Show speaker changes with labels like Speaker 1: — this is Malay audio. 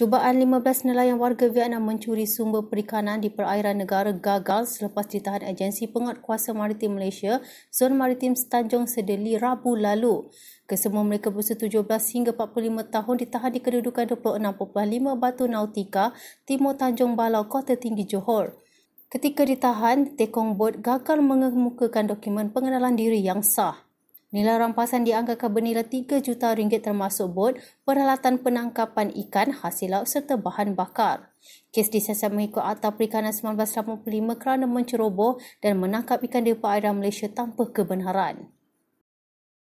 Speaker 1: Cubaan 15 nelayan warga Vietnam mencuri sumber perikanan di perairan negara gagal selepas ditahan agensi penguat kuasa maritim Malaysia, Zon Maritim Tanjung Sedeli Rabu lalu. Kesemua mereka berusia 17 hingga 45 tahun ditahan di kedudukan 26.5 Batu Nautika, Timur Tanjung Balau, Kota Tinggi Johor. Ketika ditahan, Tekong Bot gagal mengemukakan dokumen pengenalan diri yang sah. Nilai rampasan dianggarkan bernilai 3 juta ringgit termasuk bot, peralatan penangkapan ikan, hasil laut serta bahan bakar. Kes disiasat mengikut Akta Perikanan 1985 kerana menceroboh dan menangkap ikan di perairan Malaysia tanpa kebenaran.